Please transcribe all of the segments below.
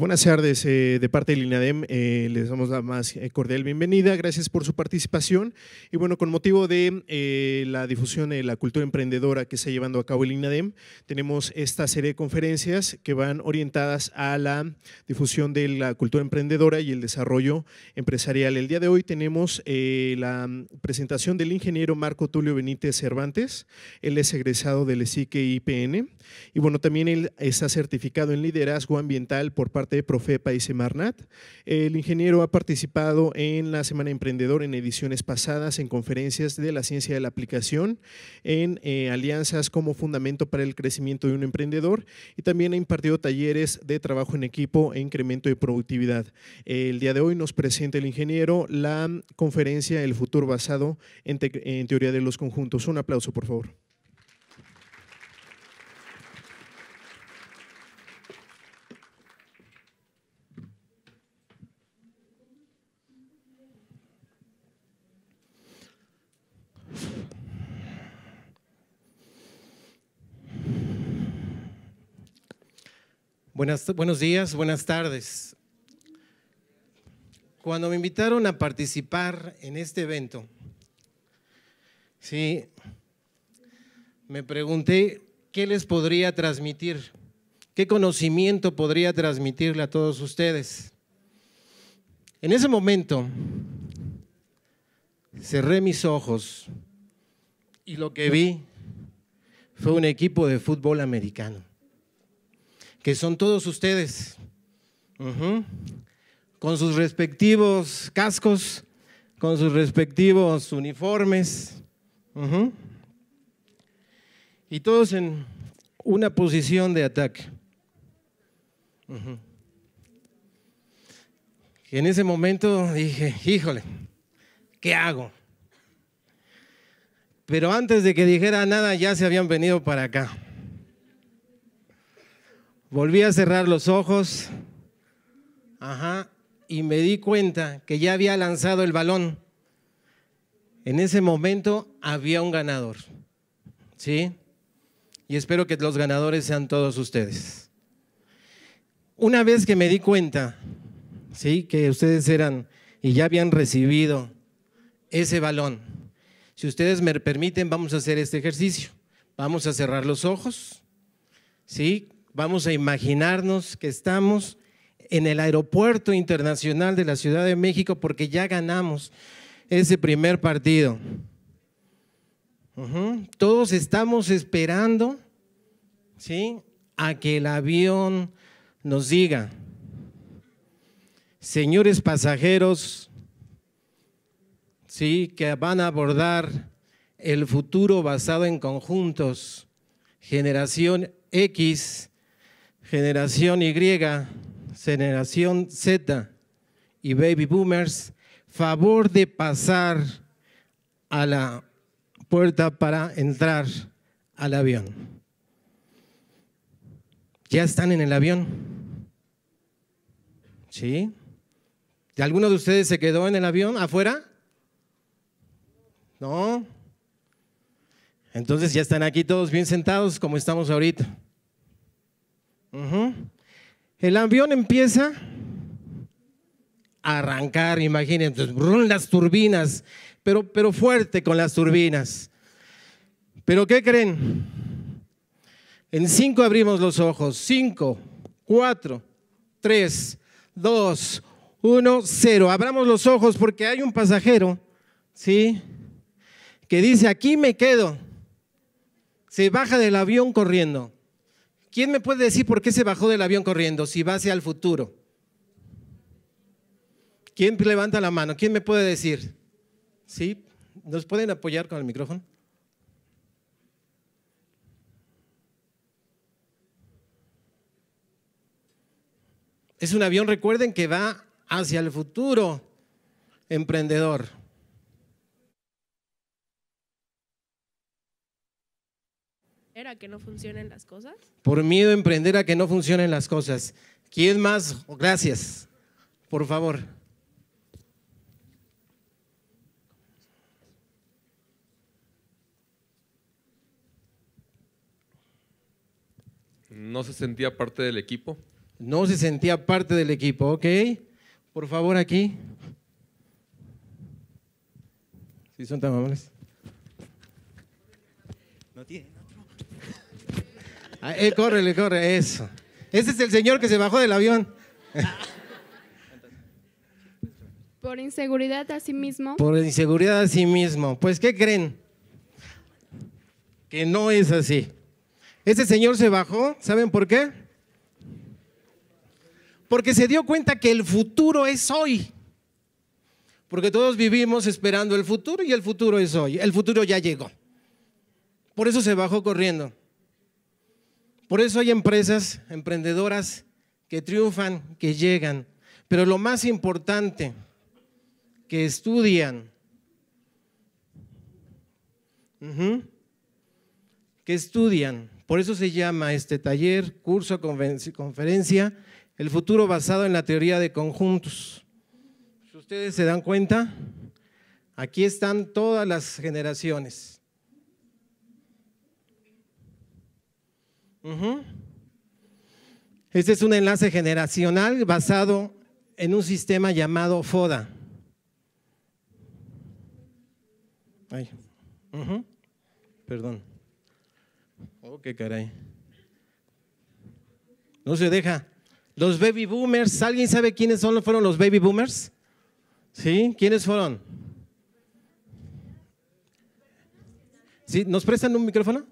Buenas tardes, eh, de parte del INADEM eh, les damos la más eh, cordial bienvenida, gracias por su participación y bueno, con motivo de la difusión de la cultura emprendedora que está llevando a cabo el INADEM, tenemos esta serie de conferencias que van orientadas a la difusión de la cultura emprendedora y el desarrollo empresarial. El día de hoy tenemos la presentación del ingeniero Marco Tulio Benítez Cervantes, él es egresado del ESIC e IPN y bueno, también él está certificado en liderazgo ambiental por parte de Profepa y Semarnat. El ingeniero ha participado en la Semana Emprendedor en ediciones pasadas, en conferencias de la ciencia de la aplicación, en eh, alianzas como fundamento para el crecimiento de un emprendedor y también ha impartido talleres de trabajo en equipo e incremento de productividad. El día de hoy nos presenta el ingeniero la conferencia El futuro basado en teoría de los conjuntos. Un aplauso, por favor. buenos días, buenas tardes. Cuando me invitaron a participar en este evento, sí, me pregunté qué les podría transmitir, qué conocimiento podría transmitirle a todos ustedes. En ese momento, cerré mis ojos y lo que vi fue un equipo de fútbol americano que son todos ustedes, con sus respectivos cascos, con sus respectivos uniformes, y todos en una posición de ataque. en ese momento dije, híjole, ¿qué hago? Pero antes de que dijera nada, ya se habían venido para acá. Volví a cerrar los ojos. Ajá. Y me di cuenta que ya había lanzado el balón. En ese momento había un ganador. ¿Sí? Y espero que los ganadores sean todos ustedes. Una vez que me di cuenta, ¿sí? Que ustedes eran y ya habían recibido ese balón. Si ustedes me permiten, vamos a hacer este ejercicio. Vamos a cerrar los ojos. ¿Sí? Vamos a imaginarnos que estamos en el aeropuerto internacional de la Ciudad de México porque ya ganamos ese primer partido. Todos estamos esperando ¿sí? a que el avión nos diga, señores pasajeros, ¿sí? que van a abordar el futuro basado en conjuntos, generación X generación Y, generación Z y baby boomers, favor de pasar a la puerta para entrar al avión. ¿Ya están en el avión? ¿Sí? ¿Alguno de ustedes se quedó en el avión afuera? ¿No? Entonces ya están aquí todos bien sentados como estamos ahorita. El avión empieza a arrancar, imagínense, las turbinas, pero, pero fuerte con las turbinas. Pero ¿qué creen? En cinco abrimos los ojos. Cinco, cuatro, tres, dos, uno, cero. Abramos los ojos porque hay un pasajero, ¿sí? Que dice, aquí me quedo. Se baja del avión corriendo. ¿Quién me puede decir por qué se bajó del avión corriendo si va hacia el futuro? ¿Quién levanta la mano? ¿Quién me puede decir? ¿Sí? ¿Nos pueden apoyar con el micrófono? Es un avión, recuerden, que va hacia el futuro emprendedor. a que no funcionen las cosas? Por miedo a emprender a que no funcionen las cosas. ¿Quién más? Gracias. Por favor. No se sentía parte del equipo. No se sentía parte del equipo, ok. Por favor, aquí. Si ¿Sí son tan amables. No tiene. Corre, ah, eh, córrele, corre, eso. Ese es el señor que se bajó del avión. Por inseguridad a sí mismo. Por inseguridad a sí mismo. Pues, ¿qué creen? Que no es así. Ese señor se bajó, ¿saben por qué? Porque se dio cuenta que el futuro es hoy. Porque todos vivimos esperando el futuro y el futuro es hoy. El futuro ya llegó. Por eso se bajó corriendo. Por eso hay empresas emprendedoras que triunfan, que llegan. Pero lo más importante, que estudian. Que estudian. Por eso se llama este taller, curso, conferencia, el futuro basado en la teoría de conjuntos. Si ustedes se dan cuenta, aquí están todas las generaciones. Este es un enlace generacional basado en un sistema llamado FODA. Perdón. Oh, qué caray. No se deja. Los baby boomers, ¿alguien sabe quiénes son, fueron los baby boomers? ¿Sí? ¿Quiénes fueron? ¿Sí? ¿Nos prestan un micrófono?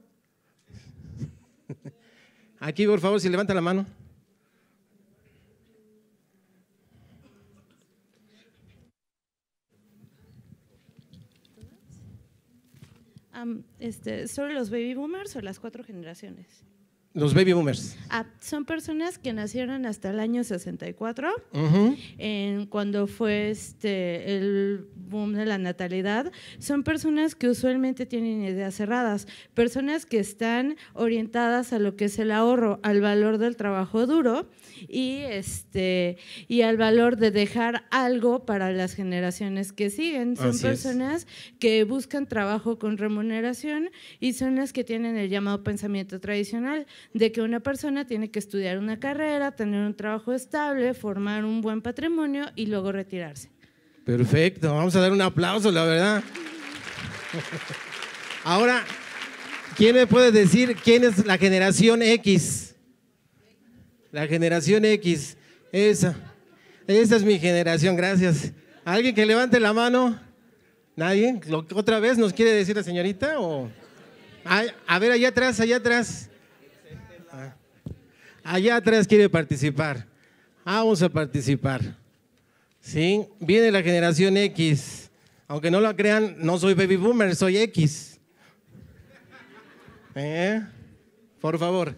Aquí, por favor, si levanta la mano. Um, este, ¿Sobre los baby boomers o las cuatro generaciones? Los baby boomers. Ah, son personas que nacieron hasta el año 64, en cuando fue este, el boom de la natalidad. Son personas que usualmente tienen ideas cerradas, personas que están orientadas a lo que es el ahorro, al valor del trabajo duro y, este, y al valor de dejar algo para las generaciones que siguen. Son personas que buscan trabajo con remuneración y son las que tienen el llamado pensamiento tradicional de que una persona tiene que estudiar una carrera, tener un trabajo estable, formar un buen patrimonio y luego retirarse. Perfecto, vamos a dar un aplauso, la verdad. Ahora, ¿quién me puede decir quién es la generación X? La generación X, esa. Esa es mi generación, gracias. ¿Alguien que levante la mano? ¿Nadie? ¿Otra vez nos quiere decir la señorita? ¿O? A ver, allá atrás, allá atrás. Allá atrás quiere participar. Ah, vamos a participar. ¿Sí? Viene la generación X. Aunque no lo crean, no soy baby boomer, soy X. ¿Eh? Por favor.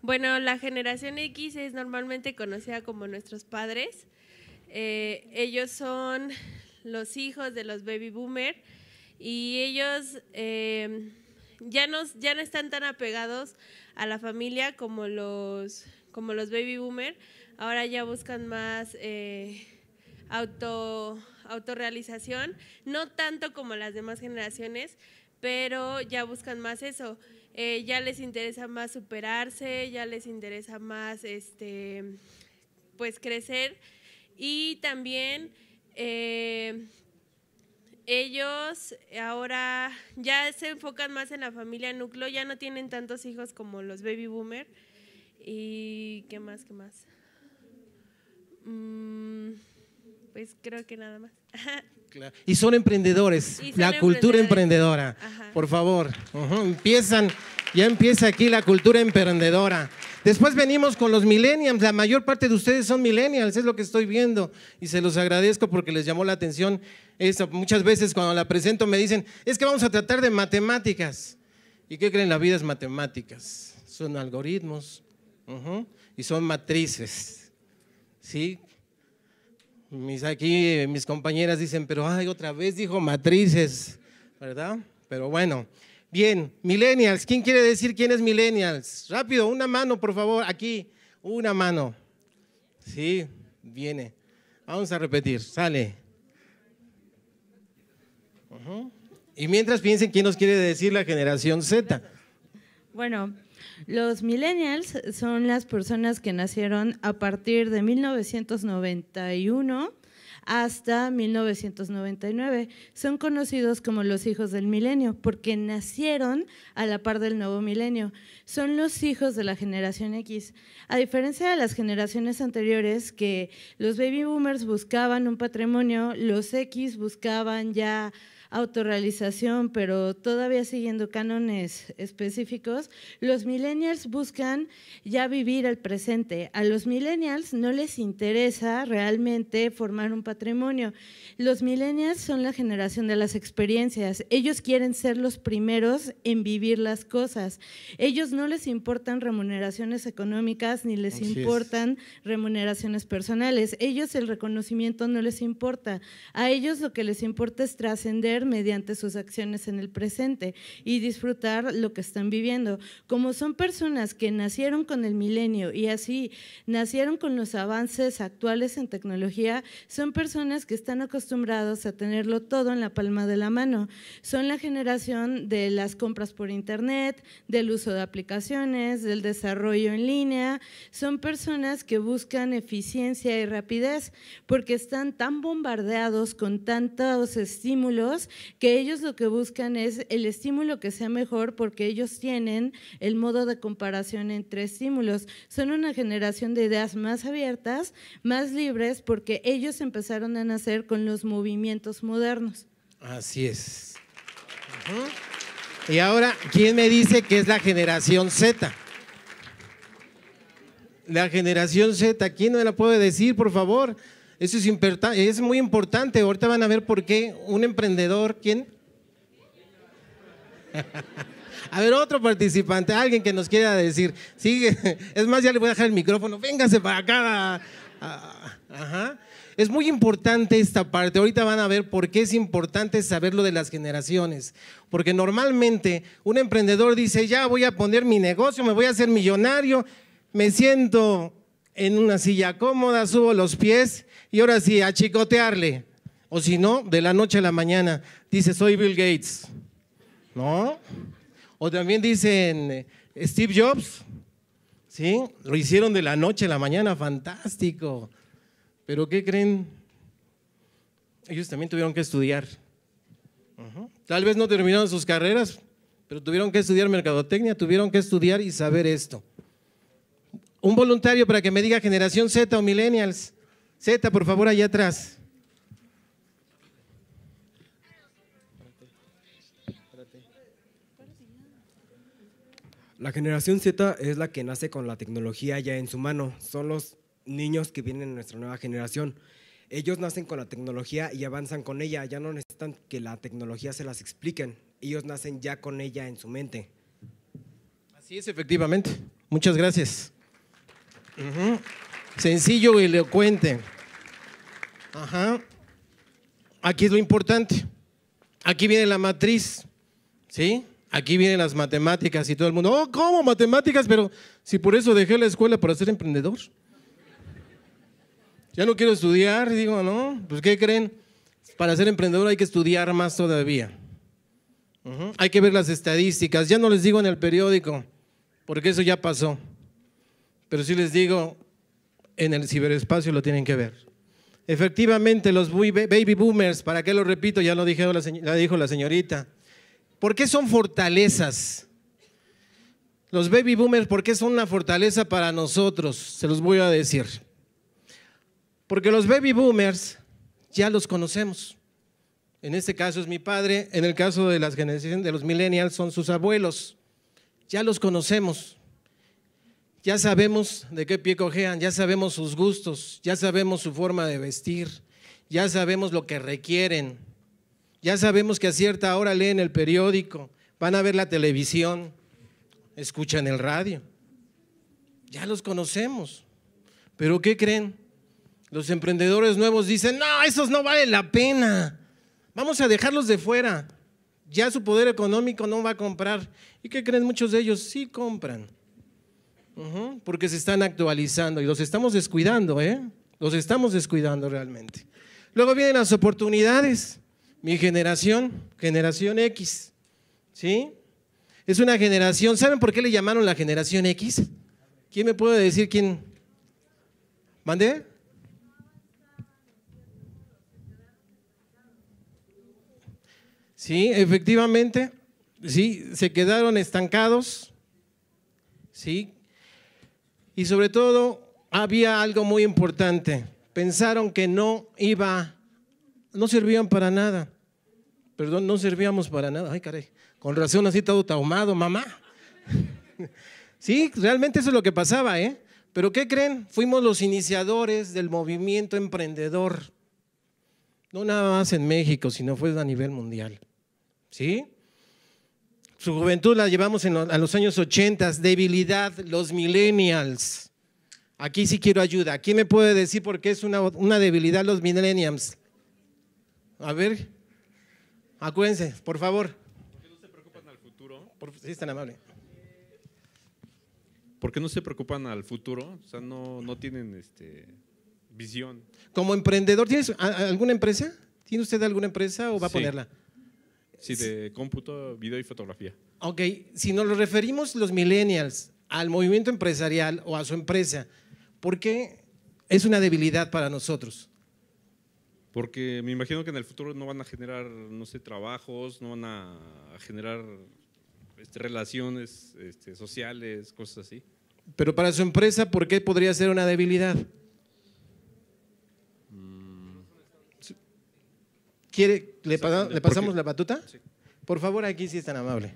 Bueno, la generación X es normalmente conocida como nuestros padres. Eh, ellos son los hijos de los baby boomer y ellos... Eh, ya no, ya no están tan apegados a la familia como los, como los baby boomer. Ahora ya buscan más eh, auto, autorrealización, no tanto como las demás generaciones, pero ya buscan más eso. Eh, ya les interesa más superarse, ya les interesa más este, pues crecer y también eh, ellos ahora ya se enfocan más en la familia núcleo, ya no tienen tantos hijos como los baby boomer. ¿Y qué más? ¿Qué más? Mm, pues creo que nada más. Y son emprendedores, la cultura emprendedora. Por favor, empiezan, ya empieza aquí la cultura emprendedora. Después venimos con los millennials, la mayor parte de ustedes son millennials, es lo que estoy viendo y se los agradezco porque les llamó la atención Muchas veces cuando la presento me dicen, es que vamos a tratar de matemáticas. ¿Y qué creen? La vida es matemáticas, son algoritmos y son matrices. ¿Sí? Mis aquí, mis compañeras dicen, pero ay, otra vez dijo matrices, ¿verdad? Pero bueno, bien, millennials, ¿quién quiere decir quién es millennials? Rápido, una mano, por favor, aquí, una mano. Sí, viene. Vamos a repetir, sale. Y mientras piensen quién nos quiere decir la generación Z. Bueno, los millennials son las personas que nacieron a partir de 1991 hasta 1999. Son conocidos como los hijos del milenio porque nacieron a la par del nuevo milenio. Son los hijos de la generación X. A diferencia de las generaciones anteriores que los baby boomers buscaban un patrimonio, los X buscaban ya autorrealización, pero todavía siguiendo cánones específicos, los millennials buscan ya vivir el presente. A los millennials no les interesa realmente formar un patrimonio. Los millennials son la generación de las experiencias. Ellos quieren ser los primeros en vivir las cosas. Ellos no les importan remuneraciones económicas ni les importan remuneraciones personales. Ellos el reconocimiento no les importa. A ellos lo que les importa es trascender mediante sus acciones en el presente y disfrutar lo que están viviendo. Como son personas que nacieron con el milenio y así nacieron con los avances actuales en tecnología, son personas que están acostumbrados a tenerlo todo en la palma de la mano. Son la generación de las compras por internet, del uso de aplicaciones, del desarrollo en línea. Son personas que buscan eficiencia y rapidez porque están tan bombardeados con tantos estímulos que ellos lo que buscan es el estímulo que sea mejor porque ellos tienen el modo de comparación entre estímulos. Son una generación de ideas más abiertas, más libres, porque ellos empezaron a nacer con los movimientos modernos. Así es. Y ahora, ¿quién me dice que es la generación Z? La generación Z, ¿quién me la puede decir, por favor? Eso es, muy importante. Ahorita van a ver por qué un emprendedor, ¿quién? A ver, otro participante, alguien que nos quiera decir. Sigue. Es más, ya le voy a dejar el micrófono. Véngase para acá. Ah, ajá. Es muy importante esta parte. Ahorita van a ver por qué es importante saber lo de las generaciones. Porque normalmente un emprendedor dice, ya voy a poner mi negocio, me voy a hacer millonario, me siento en una silla cómoda, subo los pies y ahora sí, a chicotearle. O si no, de la noche a la mañana, dice, soy Bill Gates. ¿No? O también dicen, eh, Steve Jobs. ¿Sí? Lo hicieron de la noche a la mañana, fantástico. Pero ¿qué creen? Ellos también tuvieron que estudiar. Tal vez no terminaron sus carreras, pero tuvieron que estudiar mercadotecnia, tuvieron que estudiar y saber esto. Un voluntario para que me diga generación Z o millennials. Z, por favor, allá atrás. La generación Z es la que nace con la tecnología ya en su mano. Son los niños que vienen de nuestra nueva generación. Ellos nacen con la tecnología y avanzan con ella. Ya no necesitan que la tecnología se las expliquen. Ellos nacen ya con ella en su mente. Así es, efectivamente. Muchas gracias. Sencillo y elocuente. Ajá. Aquí es lo importante. Aquí viene la matriz, ¿sí? Aquí vienen las matemáticas y todo el mundo, oh, ¿cómo matemáticas? Pero si por eso dejé la escuela para ser emprendedor. Ya no quiero estudiar, digo, ¿no? Pues ¿qué creen? Para ser emprendedor hay que estudiar más todavía. Hay que ver las estadísticas. Ya no les digo en el periódico, porque eso ya pasó. Pero sí les digo, en el ciberespacio lo tienen que ver. Efectivamente, los baby boomers, ¿para qué lo repito? Ya lo, dijo la señorita. ¿Por qué son fortalezas? Los baby boomers, ¿por qué son una fortaleza para nosotros? Se los voy a decir. Porque los baby boomers ya los conocemos. En este caso es mi padre, en el caso de las generaciones de los millennials son sus abuelos. Ya los conocemos. Ya sabemos de qué pie cojean, ya sabemos sus gustos, ya sabemos su forma de vestir, ya sabemos lo que requieren, ya sabemos que a cierta hora leen el periódico, van a ver la televisión, escuchan el radio. Ya los conocemos. Pero ¿qué creen? Los emprendedores nuevos dicen, no, esos no valen la pena. Vamos a dejarlos de fuera. Ya su poder económico no va a comprar. ¿Y qué creen? Muchos de ellos sí compran porque se están actualizando y los estamos descuidando, ¿eh? Los estamos descuidando realmente. Luego vienen las oportunidades. Mi generación, generación X, ¿sí? Es una generación. ¿Saben por qué le llamaron la generación X? ¿Quién me puede decir quién? ¿Mandé? Sí, efectivamente, sí, se quedaron estancados, sí, y sobre todo había algo muy importante. Pensaron que no iba, no servían para nada. Perdón, no servíamos para nada. Ay, caray. Con razón así todo taumado, mamá. sí, realmente eso es lo que pasaba, ¿eh? Pero ¿qué creen? Fuimos los iniciadores del movimiento emprendedor. No nada más en México, sino fue a nivel mundial. ¿Sí? Su juventud la llevamos en los, a los años 80, debilidad, los millennials. Aquí sí quiero ayuda. ¿Quién me puede decir por qué es una, una debilidad los millennials? A ver, acuérdense, por favor. Porque no se preocupan al futuro? sí, es tan amable. ¿Por qué no se preocupan al futuro? O sea, no, no tienen este, visión. Como emprendedor, ¿tienes alguna empresa? ¿Tiene usted alguna empresa o va a ponerla? Sí, de cómputo, video y fotografía. Ok, si nos lo referimos los millennials al movimiento empresarial o a su empresa, ¿por qué es una debilidad para nosotros? Porque me imagino que en el futuro no van a generar, no sé, trabajos, no van a generar este, relaciones este, sociales, cosas así. Pero para su empresa, ¿por qué podría ser una debilidad? le, ¿le pasamos la batuta? Por favor, aquí sí es tan amable.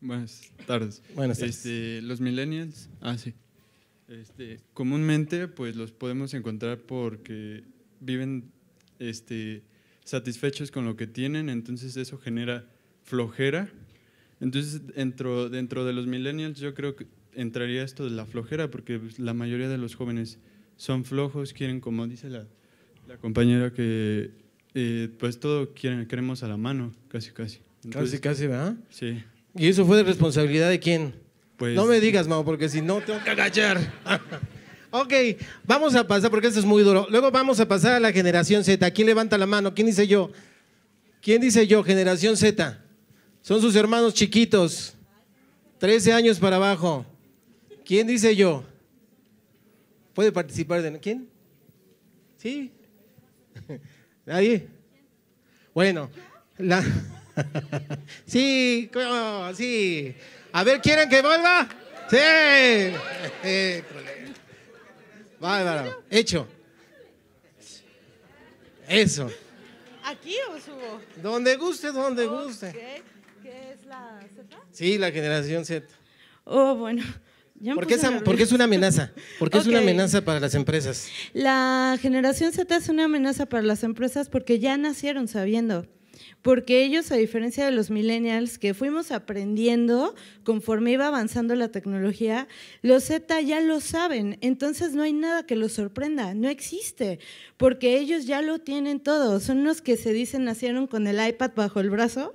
Buenas tardes. Buenas tardes. Este, los millennials, ah, este, comúnmente, pues los podemos encontrar porque viven este, satisfechos con lo que tienen, entonces eso genera flojera. Entonces, dentro, dentro de los millennials, yo creo que entraría esto de la flojera, porque pues, la mayoría de los jóvenes son flojos, quieren, como dice la, compañera, que eh, pues todo quieren, queremos a la mano, casi, casi. casi, casi, ¿verdad? Sí. ¿Y eso fue de responsabilidad de quién? Pues, no me digas, Mao, porque si no, tengo que agachar. ok, vamos a pasar, porque esto es muy duro. Luego vamos a pasar a la generación Z. ¿Quién levanta la mano? ¿Quién dice yo? ¿Quién dice yo? Generación Z. Son sus hermanos chiquitos. 13 años para abajo. ¿Quién dice yo? ¿Puede participar de quién? ¿Sí? ¿Nadie? Bueno, sí, sí. A ver, ¿quieren que vuelva? Sí. Eh, Bárbara, hecho. Eso. ¿Aquí o subo? Donde guste, donde guste. ¿Qué es la Z? Sí, la generación Z. Oh, bueno. Porque es, es, una amenaza? Porque es una amenaza para las empresas? La generación Z es una amenaza para las empresas porque ya nacieron sabiendo. Porque ellos, a diferencia de los millennials, que fuimos aprendiendo conforme iba avanzando la tecnología, los Z ya lo saben, entonces no hay nada que los sorprenda, no existe, porque ellos ya lo tienen todo, son los que se dicen nacieron con el iPad bajo el brazo.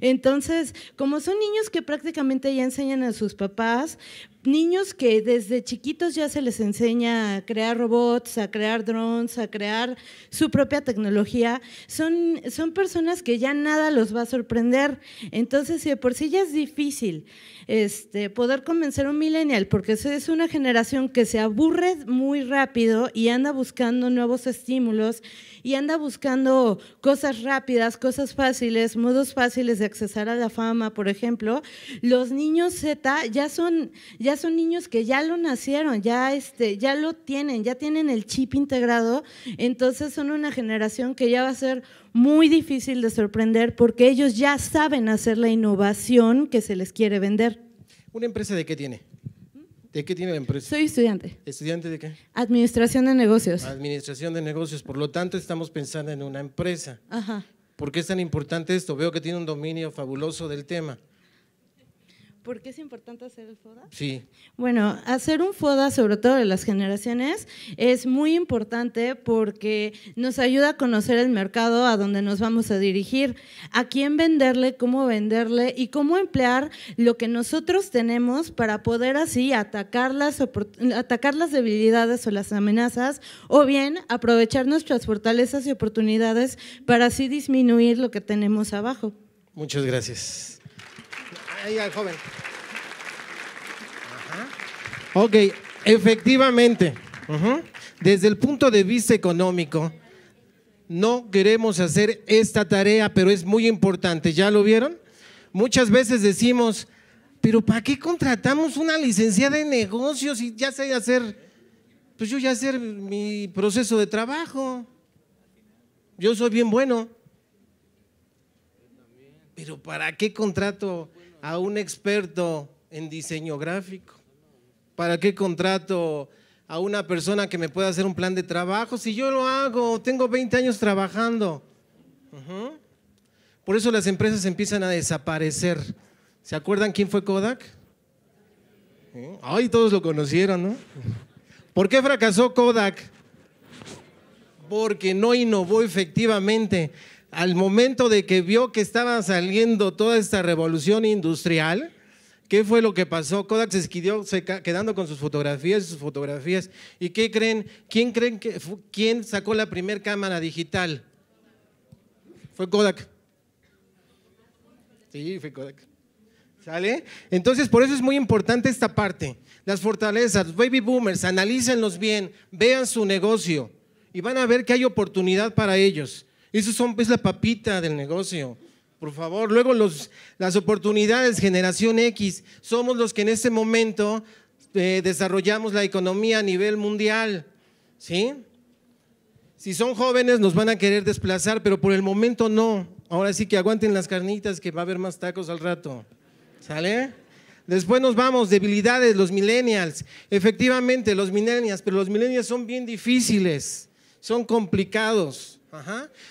Entonces, como son niños que prácticamente ya enseñan a sus papás, niños que desde chiquitos ya se les enseña a crear robots, a crear drones, a crear su propia tecnología, son, son personas que ya nada los va a sorprender. Entonces, si de por sí ya es difícil este, poder convencer a un millennial, porque es una generación que se aburre muy rápido y anda buscando nuevos estímulos y anda buscando cosas rápidas, cosas fáciles, modos fáciles de accesar a la fama, por ejemplo, los niños Z ya son ya son niños que ya lo nacieron, ya, este, ya lo tienen, ya tienen el chip integrado, entonces son una generación que ya va a ser muy difícil de sorprender porque ellos ya saben hacer la innovación que se les quiere vender. ¿Una empresa de qué tiene? ¿De qué tiene la empresa? Soy estudiante. ¿Estudiante de qué? Administración de negocios. Administración de negocios, por lo tanto estamos pensando en una empresa. Ajá. ¿Por qué es tan importante esto? Veo que tiene un dominio fabuloso del tema. ¿Por qué es importante hacer el FODA? Sí. Bueno, hacer un FODA, sobre todo de las generaciones, es muy importante porque nos ayuda a conocer el mercado a donde nos vamos a dirigir, a quién venderle, cómo venderle y cómo emplear lo que nosotros tenemos para poder así atacar las, atacar las debilidades o las amenazas o bien aprovechar nuestras fortalezas y oportunidades para así disminuir lo que tenemos abajo. Muchas gracias. Ahí al joven. Ok, efectivamente. Desde el punto de vista económico, no queremos hacer esta tarea, pero es muy importante. ¿Ya lo vieron? Muchas veces decimos, pero ¿para qué contratamos una licenciada de negocios y ya sé hacer, pues yo ya hacer mi proceso de trabajo? Yo soy bien bueno. Pero ¿para qué contrato a un experto en diseño gráfico? ¿Para qué contrato a una persona que me pueda hacer un plan de trabajo si yo lo hago? Tengo 20 años trabajando. Por eso las empresas empiezan a desaparecer. ¿Se acuerdan quién fue Kodak? Ay, todos lo conocieron, ¿no? ¿Por qué fracasó Kodak? Porque no innovó efectivamente. Al momento de que vio que estaba saliendo toda esta revolución industrial, ¿Qué fue lo que pasó? Kodak se esquidió, quedando con sus fotografías, sus fotografías. ¿Y qué creen? ¿Quién creen que quién sacó la primera cámara digital? Fue Kodak. Sí, fue Kodak. ¿Sale? Entonces, por eso es muy importante esta parte. Las fortalezas, baby boomers, analícenlos bien, vean su negocio y van a ver que hay oportunidad para ellos. Eso son, es la papita del negocio por favor. Luego los, las oportunidades, generación X, somos los que en este momento eh, desarrollamos la economía a nivel mundial. ¿Sí? Si son jóvenes nos van a querer desplazar, pero por el momento no. Ahora sí que aguanten las carnitas que va a haber más tacos al rato. ¿Sale? Después nos vamos, debilidades, los millennials. Efectivamente, los millennials, pero los millennials son bien difíciles, son complicados.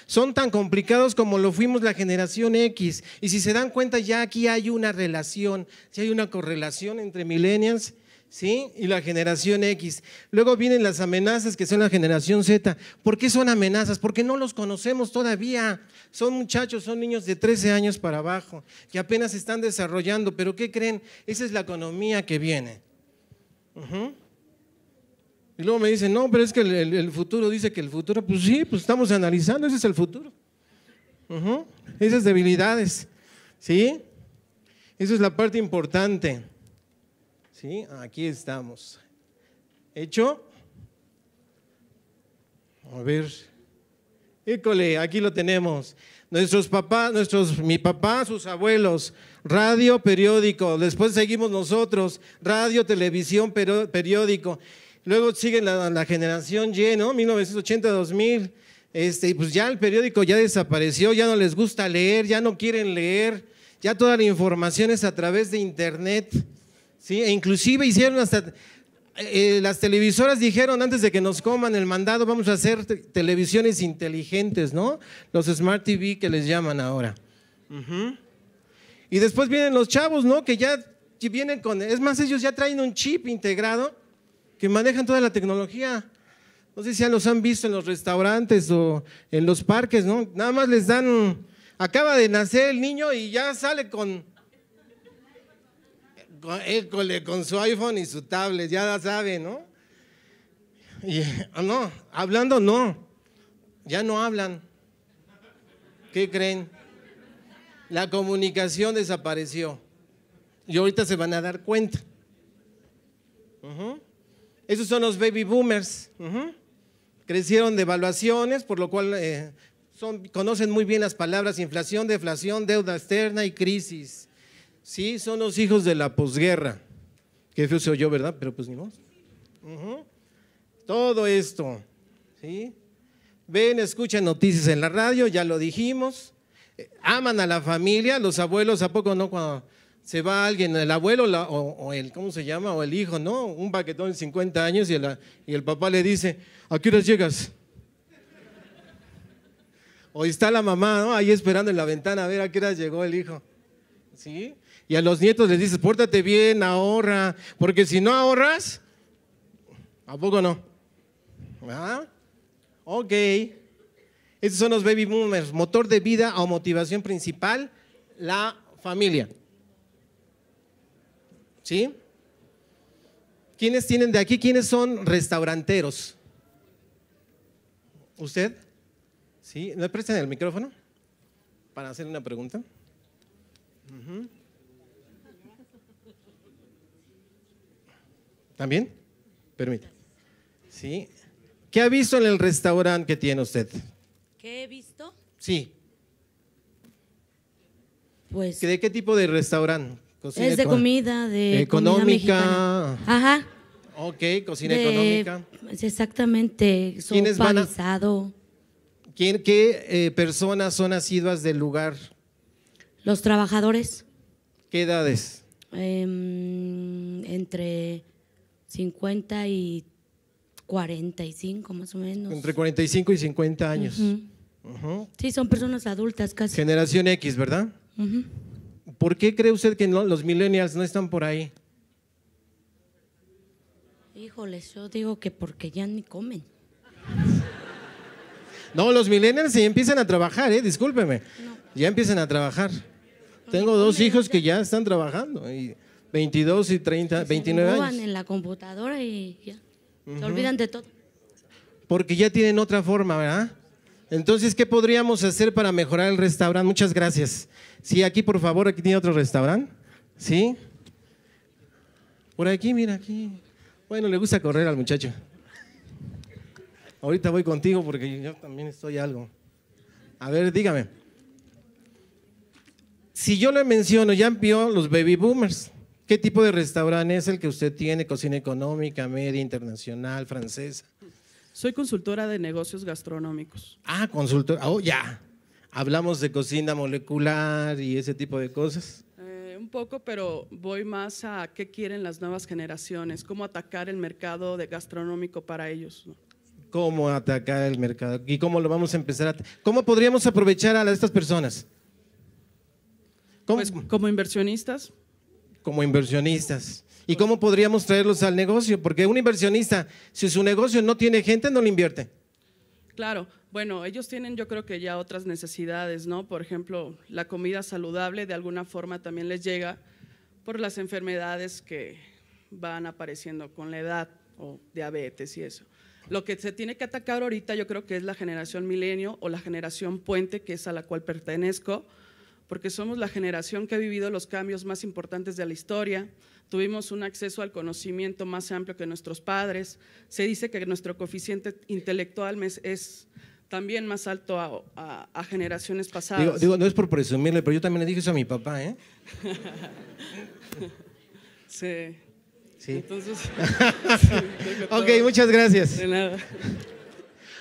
Son tan complicados como lo fuimos la generación X. Y si se dan cuenta, ya aquí hay una relación, si hay una correlación entre millennials ¿sí? y la generación X. Luego vienen las amenazas que son la generación Z. ¿Por qué son amenazas? Porque no los conocemos todavía. Son muchachos, son niños de 13 años para abajo, que apenas están desarrollando. Pero ¿qué creen? Esa es la economía que viene. Y luego me dicen, no, pero es que el, futuro dice que el futuro, pues sí, pues estamos analizando, ese es el futuro. Esas debilidades, ¿sí? Esa es la parte importante. ¿Sí? Aquí estamos. ¿Hecho? A ver. École, aquí lo tenemos. Nuestros papás, nuestros, mi papá, sus abuelos, radio, periódico. Después seguimos nosotros, radio, televisión, periódico. Luego sigue la, generación Y, 1980 1980-2000. Este, pues ya el periódico ya desapareció, ya no les gusta leer, ya no quieren leer, ya toda la información es a través de internet, ¿sí? E inclusive hicieron hasta, eh, eh, las televisoras dijeron antes de que nos coman el mandado, vamos a hacer televisiones inteligentes, ¿no? Los Smart TV que les llaman ahora. Y después vienen los chavos, ¿no? Que ya vienen con, es más, ellos ya traen un chip integrado que manejan toda la tecnología. No sé si ya los han visto en los restaurantes o en los parques, ¿no? Nada más les dan, acaba de nacer el niño y ya sale con, con eh, su iPhone y su tablet, ya sabe, ¿no? Y, ah, no, hablando no, ya no hablan. ¿Qué creen? La comunicación desapareció. Y ahorita se van a dar cuenta. Esos son los baby boomers. Crecieron de por lo cual eh, conocen muy bien las palabras inflación, deflación, deuda externa y crisis. Sí, son los hijos de la posguerra. Que eso se oyó, ¿verdad? Pero pues ni Todo esto. Ven, escuchan noticias en la radio, ya lo dijimos. Eh, aman a la familia, los abuelos, ¿a poco no? Cuando se va alguien, el abuelo o, el, ¿cómo se llama? O el hijo, ¿no? Un paquetón de 50 años y el, y el papá le dice, ¿a qué horas llegas? O está la mamá, ¿no? Ahí esperando en la ventana a ver a qué hora llegó el hijo. ¿Sí? Y a los nietos les dices, pórtate bien, ahorra, porque si no ahorras, ¿a poco no? ¿Ah? Ok. esos son los baby boomers. Motor de vida o motivación principal, la familia. ¿Sí? ¿Quiénes tienen de aquí? ¿Quiénes son restauranteros? ¿Usted? ¿Sí? ¿No prestan el micrófono? Para hacer una pregunta. ¿También? Permite. ¿Sí? ¿Qué ha visto en el restaurante que tiene usted? ¿Qué he visto? Sí. Pues. ¿De qué tipo de restaurante? es de comida, de económica. Ajá. Ok, cocina económica. Pues, exactamente, ¿Quiénes es van ¿quién, ¿Qué eh, personas son asiduas del lugar? Los trabajadores. ¿Qué edades? Em, entre 50 y 45 más o menos. Entre 45 y 50 años. Sí, son personas adultas casi. Generación X, ¿verdad? ¿Por qué cree usted que no, los millennials no están por ahí? Híjoles, yo digo que porque ya ni comen. No, los millennials ya empiezan a trabajar, ¿eh? discúlpeme. Ya empiezan a trabajar. Tengo dos hijos que ya están trabajando, y 22 y 30, 29 se años. en la computadora y ya. Se olvidan de todo. Porque ya tienen otra forma, ¿verdad? Entonces, ¿qué podríamos hacer para mejorar el restaurante? Muchas gracias. Sí, aquí por favor, aquí tiene otro restaurante. ¿Sí? Por aquí, mira, aquí. Bueno, le gusta correr al muchacho. Ahorita voy contigo porque yo también estoy algo. A ver, dígame. Si yo le menciono, ya envió los baby boomers. ¿Qué tipo de restaurante es el que usted tiene? Cocina económica, media, internacional, francesa. Soy consultora de negocios gastronómicos. Ah, consultora. Oh, ya hablamos de cocina molecular y ese tipo de cosas? Eh, un poco, pero voy más a qué quieren las nuevas generaciones, cómo atacar el mercado de gastronómico para ellos. ¿Cómo atacar el mercado? ¿Y cómo lo vamos a empezar a... ¿Cómo podríamos aprovechar a estas personas? ¿Cómo? Pues, como inversionistas. Como inversionistas. ¿Y pues cómo podríamos traerlos al negocio? Porque un inversionista, si su negocio no tiene gente, no le invierte. Claro, bueno, ellos tienen yo creo que ya otras necesidades, ¿no? Por ejemplo, la comida saludable de alguna forma también les llega por las enfermedades que van apareciendo con la edad o diabetes y eso. Lo que se tiene que atacar ahorita yo creo que es la generación milenio o la generación puente, que es a la cual pertenezco, porque somos la generación que ha vivido los cambios más importantes de la historia, tuvimos un acceso al conocimiento más amplio que nuestros padres, se dice que nuestro coeficiente intelectual es también más alto a, generaciones pasadas. Digo, no es por presumirle, pero yo también le dije eso a mi papá, ¿eh? sí. Entonces, ok, muchas gracias. De nada.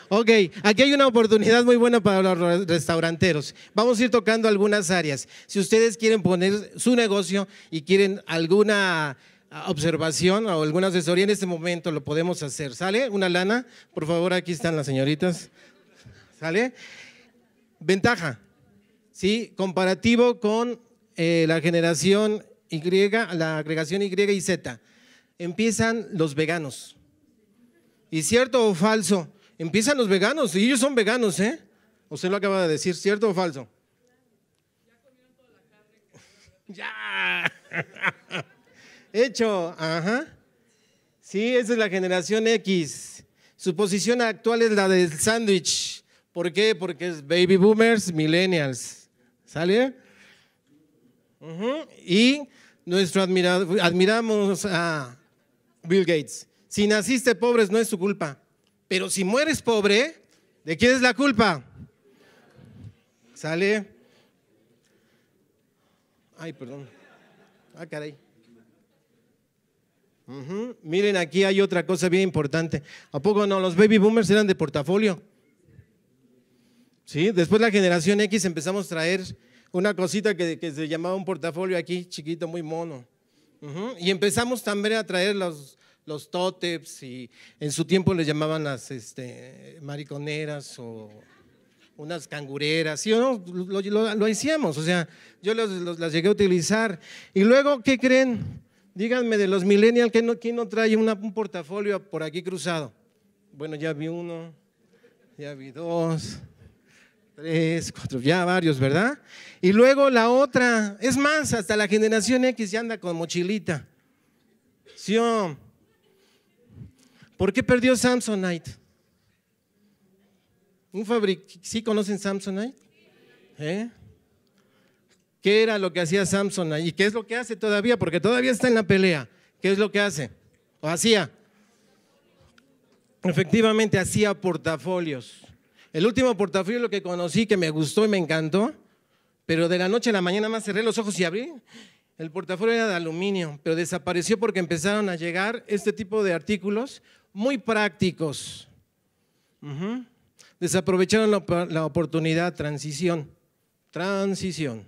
Ok, aquí hay una oportunidad muy buena para los restauranteros. Vamos a ir tocando algunas áreas. Si ustedes quieren poner su negocio y quieren alguna ah, observación o alguna asesoría en este momento, lo podemos hacer. ¿Sale? ¿Una lana? Por favor, aquí están las señoritas. ¿Sale? Ventaja, ¿sí? Comparativo con eh, la generación Y, la agregación Y y Z. Empiezan los veganos. ¿Y cierto o falso? Empiezan los veganos, y ellos son veganos, ¿eh? Usted lo acaba de decir, ¿cierto o falso? Ya. Hecho, ajá. Sí, esa es la generación X. Su posición actual es la del sándwich. ¿Por qué? Porque es baby boomers, millennials. ¿Sale? Y nuestro admirado, admiramos a Bill Gates. Si naciste pobre no es su culpa, pero si mueres pobre, ¿de quién es la culpa? ¿Sale? Ay, perdón. Ah, caray. Miren, aquí hay otra cosa bien importante. ¿A poco no? Los baby boomers eran de portafolio. ¿sí? Después la generación X empezamos a traer una cosita que, se llamaba un portafolio aquí, chiquito, muy mono. Y empezamos también a traer los, los y en su tiempo le llamaban las este, mariconeras o unas cangureras, ¿sí o no? Lo, lo, hacíamos, o sea, yo las llegué a utilizar. Y luego, ¿qué creen? Díganme de los millennials, ¿quién no, quién trae un portafolio por aquí cruzado? Bueno, ya vi uno, ya vi dos, tres, cuatro, ya varios, ¿verdad? Y luego la otra, es más, hasta la generación X ya anda con mochilita. ¿Sí ¿Por qué perdió Samsonite? ¿Un fabric ¿Sí conocen Samsonite? ¿Eh? ¿Qué era lo que hacía Samsonite? ¿Y qué es lo que hace todavía? Porque todavía está en la pelea. ¿Qué es lo que hace? ¿O hacía? Efectivamente, hacía portafolios. El último portafolio que conocí, que me gustó y me encantó, pero de la noche a la mañana más cerré los ojos y abrí. El portafolio era de aluminio, pero desapareció porque empezaron a llegar este tipo de artículos muy prácticos. Desaprovecharon la, la oportunidad, transición, transición,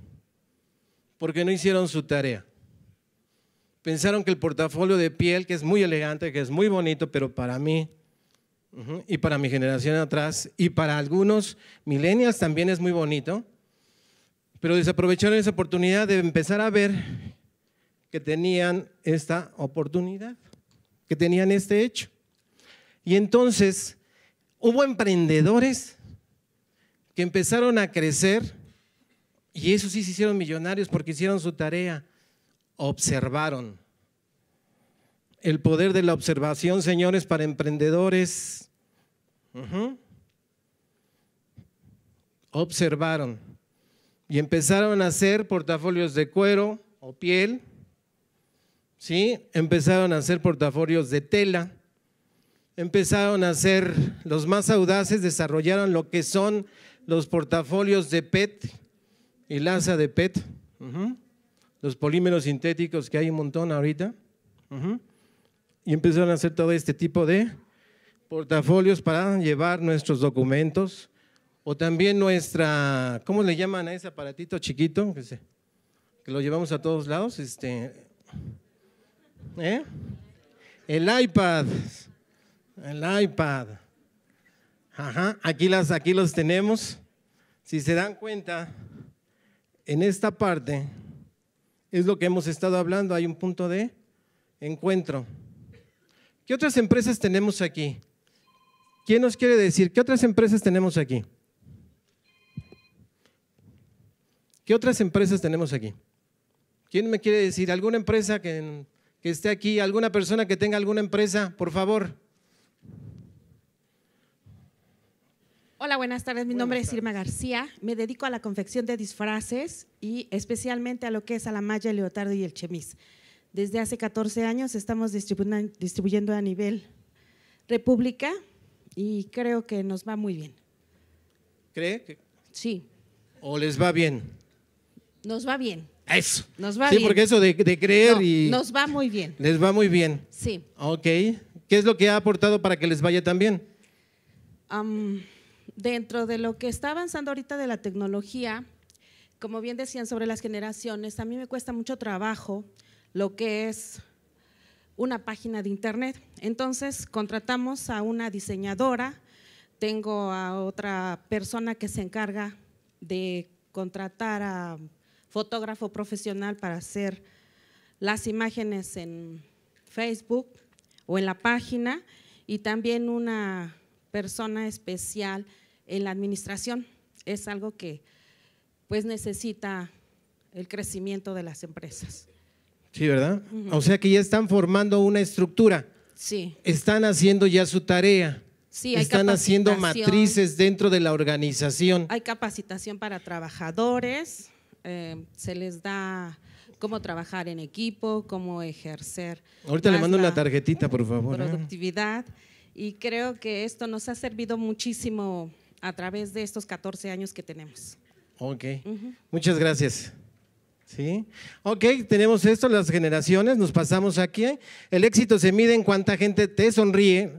porque no hicieron su tarea. Pensaron que el portafolio de piel, que es muy elegante, que es muy bonito, pero para mí y para mi generación atrás, y para algunos millennials también es muy bonito, pero desaprovecharon esa oportunidad de empezar a ver que tenían esta oportunidad, que tenían este hecho. Y entonces hubo emprendedores que empezaron a crecer y esos sí se hicieron millonarios porque hicieron su tarea, observaron el poder de la observación, señores, para emprendedores. Observaron y empezaron a hacer portafolios de cuero o piel, ¿sí? Empezaron a hacer portafolios de tela, empezaron a hacer, los más audaces desarrollaron lo que son los portafolios de PET y laza de PET, los polímeros sintéticos que hay un montón ahorita y empezaron a hacer todo este tipo de portafolios para llevar nuestros documentos o también nuestra, ¿cómo le llaman a ese aparatito chiquito? Que, que lo llevamos a todos lados, este, ¿eh? El iPad, el iPad. Ajá, aquí, las, aquí los tenemos. Si se dan cuenta, en esta parte es lo que hemos estado hablando, hay un punto de encuentro. ¿Qué otras empresas tenemos aquí? ¿Quién nos quiere decir? ¿Qué otras empresas tenemos aquí? ¿Qué otras empresas tenemos aquí? ¿Quién me quiere decir? ¿Alguna empresa que, esté aquí? ¿Alguna persona que tenga alguna empresa? Por favor. Hola, buenas tardes. Mi nombre es Irma García. Me dedico a la confección de disfraces y especialmente a lo que es a la malla, el leotardo y el chemis. Desde hace 14 años estamos distribuyendo, a nivel república y creo que nos va muy bien. ¿Cree? Sí. ¿O les va bien? Nos va bien. Eso. Nos va sí, porque eso de, creer y. Nos va muy bien. Les va muy bien. Sí. Ok. ¿Qué es lo que ha aportado para que les vaya tan bien? dentro de lo que está avanzando ahorita de la tecnología, como bien decían sobre las generaciones, a mí me cuesta mucho trabajo lo que es una página de internet. Entonces contratamos a una diseñadora, tengo a otra persona que se encarga de contratar a fotógrafo profesional para hacer las imágenes en Facebook o en la página y también una persona especial en la administración. Es algo que pues necesita el crecimiento de las empresas. Sí, ¿verdad? O sea que ya están formando una estructura. Sí. Están haciendo ya su tarea. Sí, están haciendo matrices dentro de la organización. Hay capacitación para trabajadores, eh, se les da cómo trabajar en equipo, cómo ejercer. Ahorita le mando una tarjetita, por favor. ¿eh? Productividad. Y creo que esto nos ha servido muchísimo a través de estos 14 años que tenemos. Ok. Muchas gracias. ¿Sí? Ok, tenemos esto, las generaciones, nos pasamos aquí. El éxito se mide en cuánta gente te sonríe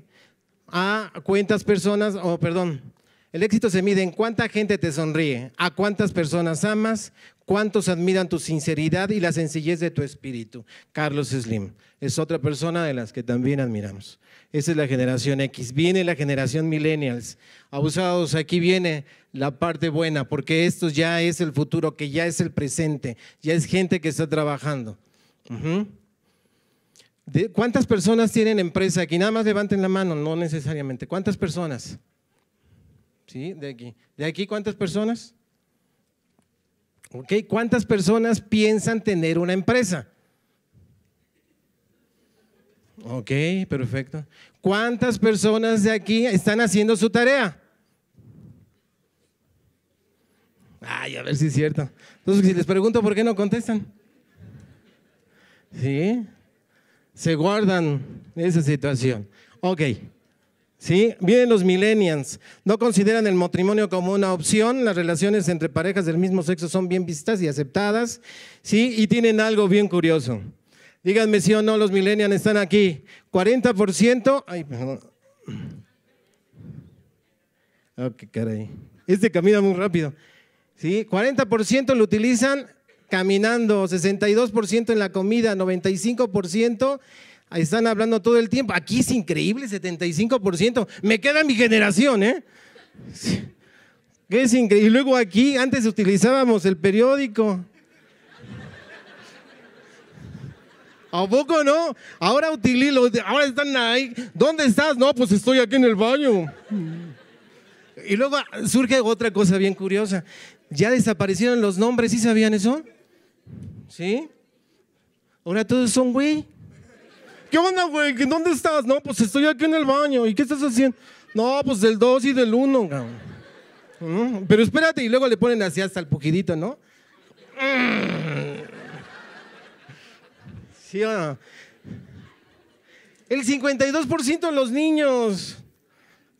a cuántas personas, o oh, perdón, el éxito se mide en cuánta gente te sonríe, a cuántas personas amas, cuántos admiran tu sinceridad y la sencillez de tu espíritu. Carlos Slim es otra persona de las que también admiramos. Esa es la generación X. Viene la generación millennials. Abusados, aquí viene la parte buena, porque esto ya es el futuro, que ya es el presente, ya es gente que está trabajando. ¿Cuántas personas tienen empresa aquí? Nada más levanten la mano, no necesariamente. ¿Cuántas personas? ¿Sí? De aquí. ¿De aquí cuántas personas? Ok, ¿cuántas personas piensan tener una empresa? Ok, perfecto. ¿Cuántas personas de aquí están haciendo su tarea? Ay, a ver si es cierto. Entonces, si les pregunto por qué no contestan. ¿Sí? Se guardan esa situación. Ok. ¿Sí? Vienen los millennials. No consideran el matrimonio como una opción. Las relaciones entre parejas del mismo sexo son bien vistas y aceptadas. ¿Sí? Y tienen algo bien curioso. Díganme si o no, los millennials están aquí. 40%. Ay, perdón. caray. Este camina muy rápido. ¿Sí? 40% lo utilizan caminando, 62% en la comida, 95% están hablando todo el tiempo. Aquí es increíble, 75%. Me queda mi generación, ¿eh? Sí. Es increíble. Y luego aquí, antes utilizábamos el periódico. ¿A poco no? Ahora Utililo? ahora están ahí. ¿Dónde estás? No, pues estoy aquí en el baño. Y luego surge otra cosa bien curiosa. Ya desaparecieron los nombres, ¿sí sabían eso? ¿Sí? Ahora todos son güey. ¿Qué onda, güey? ¿Dónde estás? No, pues estoy aquí en el baño. ¿Y qué estás haciendo? No, pues del 2 y del 1, mm, Pero espérate, y luego le ponen así hasta el pujidito, ¿no? Mm. El 52% de los niños.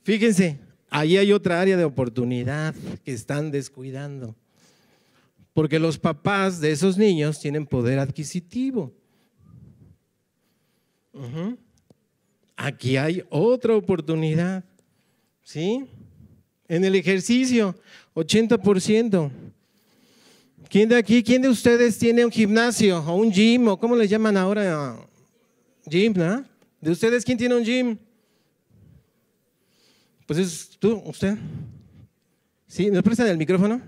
Fíjense, ahí hay otra área de oportunidad que están descuidando. Porque los papás de esos niños tienen poder adquisitivo. Aquí hay otra oportunidad. ¿Sí? En el ejercicio, 80%. ¿Quién de aquí, quién de ustedes tiene un gimnasio o un gym o cómo le llaman ahora? Gym, ¿no? ¿De ustedes quién tiene un gym? Pues es tú, usted. ¿Sí? ¿Nos prestan el micrófono?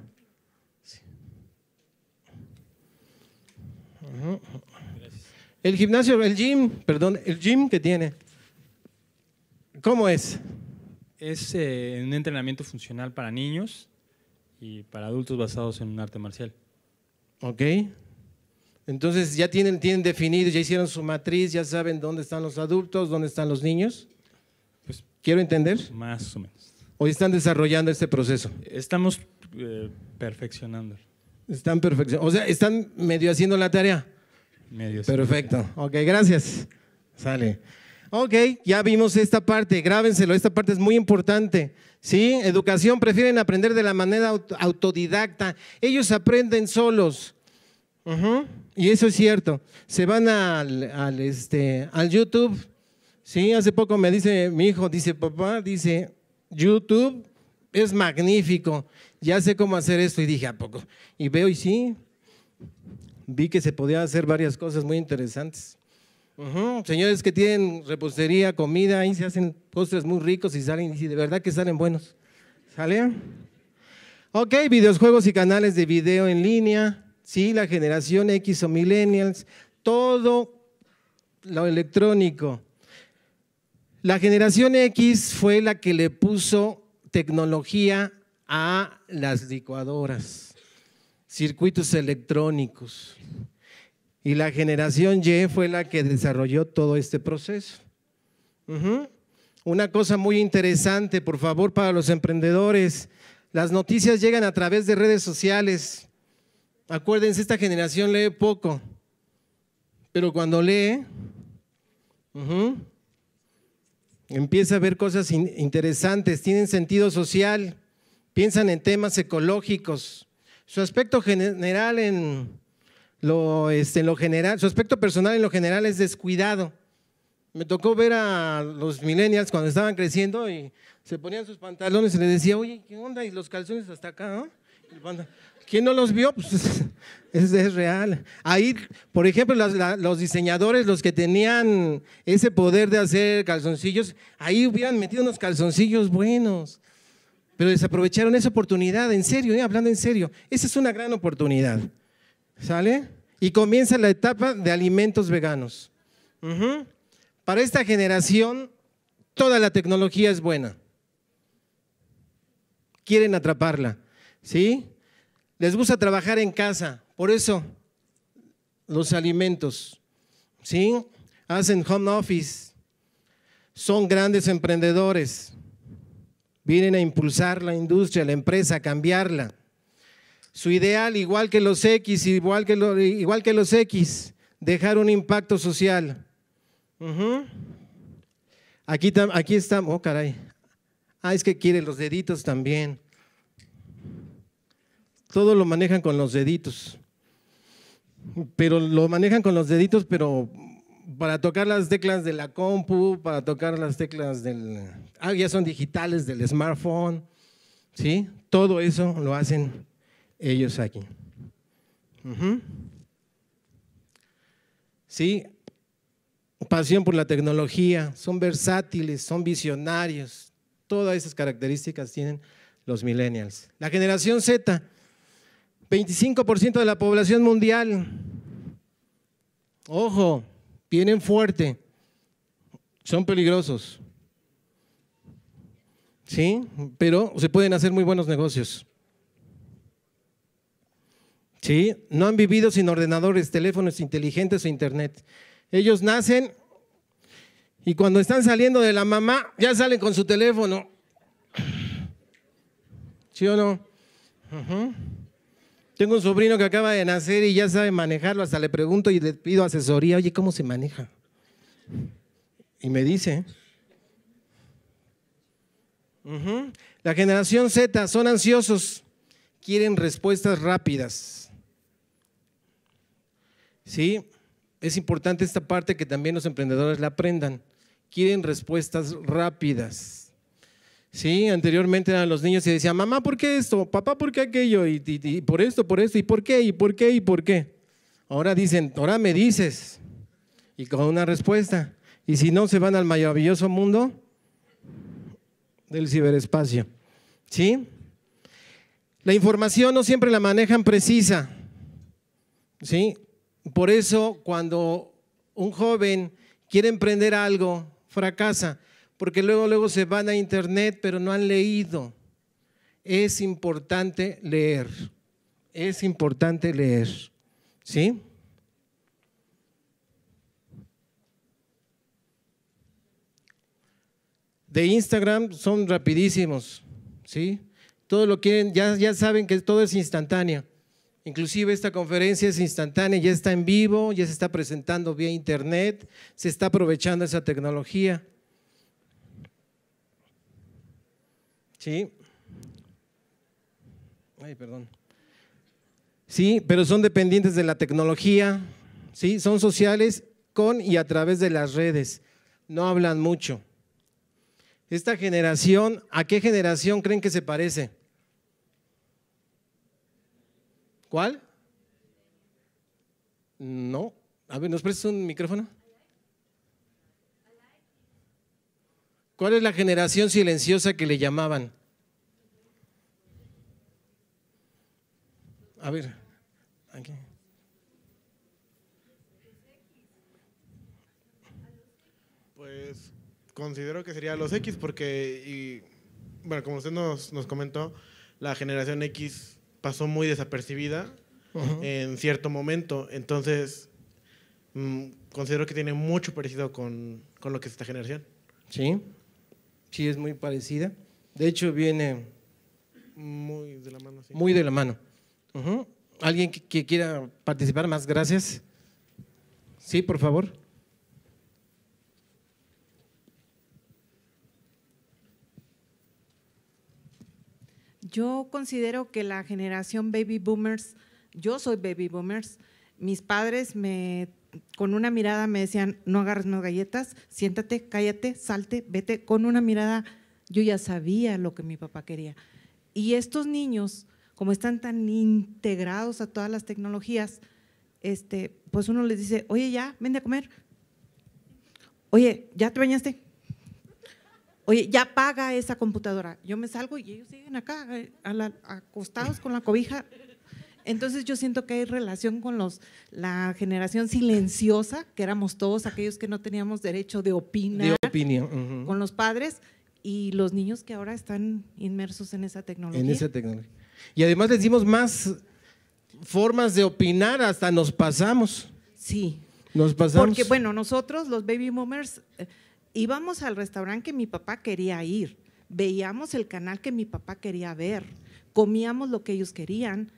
El gimnasio, el gym, perdón, el gym que tiene. ¿Cómo es? Es eh, un entrenamiento funcional para niños y para adultos basados en un arte marcial. ¿Ok? Entonces ya tienen, tienen definido, ya hicieron su matriz, ya saben dónde están los adultos, dónde están los niños. Pues, ¿Quiero entender? Más o menos. ¿O están desarrollando este proceso? Estamos eh, perfeccionando. Están perfeccionando. O sea, están medio haciendo la tarea. Medio. Perfecto. Ok, gracias. Sale. Ok, ya vimos esta parte, grábenselo, esta parte es muy importante. ¿Sí? Educación, prefieren aprender de la manera autodidacta. Ellos aprenden solos. Y eso es cierto. Se van al, al, este, al YouTube. Sí, hace poco me dice mi hijo, dice papá, dice YouTube es magnífico. Ya sé cómo hacer esto. Y dije, ¿a poco? Y veo y sí. Vi que se podía hacer varias cosas muy interesantes. Señores que tienen repostería, comida, ahí se hacen postres muy ricos y salen, y de verdad que salen buenos. ¿Sale? Ok, videojuegos y canales de video en línea. Sí, la generación X o millennials, todo lo electrónico. La generación X fue la que le puso tecnología a las licuadoras, circuitos electrónicos. Y la generación Y fue la que desarrolló todo este proceso. Una cosa muy interesante, por favor, para los emprendedores. Las noticias llegan a través de redes sociales. Acuérdense, esta generación lee poco, pero cuando lee, empieza a ver cosas interesantes, tienen sentido social, piensan en temas ecológicos. Su aspecto general en, lo, este, en lo general, su aspecto personal en lo general es descuidado. Me tocó ver a los millennials cuando estaban creciendo y se ponían sus pantalones y les decía, oye, ¿qué onda? Y los calzones hasta acá, ¿no? ¿Quién no los vio? Pues es, es real. Ahí, por ejemplo, los diseñadores, los que tenían ese poder de hacer calzoncillos, ahí hubieran metido unos calzoncillos buenos. Pero desaprovecharon esa oportunidad, en serio, ¿eh? hablando en serio. Esa es una gran oportunidad. ¿Sale? Y comienza la etapa de alimentos veganos. Para esta generación, toda la tecnología es buena. Quieren atraparla, ¿sí? Les gusta trabajar en casa, por eso los alimentos, ¿sí? Hacen home office, son grandes emprendedores, vienen a impulsar la industria, la empresa, a cambiarla. Su ideal, igual que los X, igual que, los X, dejar un impacto social. Aquí, aquí estamos, oh caray. Ah, es que quiere los deditos también. Todo lo manejan con los deditos. Pero lo manejan con los deditos, pero para tocar las teclas de la compu, para tocar las teclas del... Ah, ya son digitales del smartphone. ¿Sí? Todo eso lo hacen ellos aquí. Sí, pasión por la tecnología, son versátiles, son visionarios, todas esas características tienen los millennials. La generación Z, 25% de la población mundial. Ojo, vienen fuerte. Son peligrosos. ¿Sí? Pero se pueden hacer muy buenos negocios. ¿sí? No han vivido sin ordenadores, teléfonos inteligentes o e internet. Ellos nacen y cuando están saliendo de la mamá, ya salen con su teléfono. ¿Sí o no? Tengo un sobrino que acaba de nacer y ya sabe manejarlo, hasta le pregunto y le pido asesoría, oye, ¿cómo se maneja? Y me dice. La generación Z son ansiosos, quieren respuestas rápidas. ¿sí? Es importante esta parte que también los emprendedores la aprendan. Quieren respuestas rápidas. Sí, anteriormente eran los niños y decían, mamá, ¿por qué esto? Papá, ¿por qué aquello? Y, por esto, por esto, y por qué, y por qué, y por qué. Ahora dicen, ahora me dices. Y con una respuesta. Y si no, se van al maravilloso mundo del ciberespacio. ¿Sí? La información no siempre la manejan precisa. ¿Sí? Por eso cuando un joven quiere emprender algo, fracasa, porque luego luego se van a internet, pero no han leído. Es importante leer. Es importante leer. ¿Sí? De Instagram son rapidísimos, ¿sí? Todo lo quieren, ya, ya saben que todo es instantáneo. Inclusive esta conferencia es instantánea, ya está en vivo, ya se está presentando vía internet, se está aprovechando esa tecnología. Sí. Ay, perdón. Sí, pero son dependientes de la tecnología, sí, son sociales con y a través de las redes. No hablan mucho. Esta generación, ¿a qué generación creen que se parece? ¿Cuál? No. A ver, ¿nos prestas un micrófono? ¿Cuál es la generación silenciosa que le llamaban? A ver, aquí. Pues considero que sería los X porque, y, bueno, como usted nos, nos comentó, la generación X pasó muy desapercibida en cierto momento. Entonces, mm, considero que tiene mucho parecido con, lo que es esta generación. Sí, sí, es muy parecida. De hecho, viene muy de la mano. Muy de la mano. ¿Alguien que quiera participar más? Gracias. Sí, por favor. yo considero que la generación baby boomers, yo soy baby boomers, mis padres me con una mirada me decían, no agarres más galletas, siéntate, cállate, salte, vete. Con una mirada yo ya sabía lo que mi papá quería. Y estos niños, como están tan integrados a todas las tecnologías, este, pues uno les dice, oye, ya, ven a comer. Oye, ¿ya te bañaste? oye, ya paga esa computadora. Yo me salgo y ellos siguen acá, acostados con la cobija. Entonces yo siento que hay relación con los, la generación silenciosa, que éramos todos aquellos que no teníamos derecho de opinar de opinión. con los padres y los niños que ahora están inmersos en esa tecnología. En esa tecnología. Y además les dimos más formas de opinar, hasta nos pasamos. Sí. Nos pasamos. Porque bueno, nosotros los baby boomers... Eh, íbamos al restaurante que mi papá quería ir, veíamos el canal que mi papá quería ver, comíamos lo que ellos querían,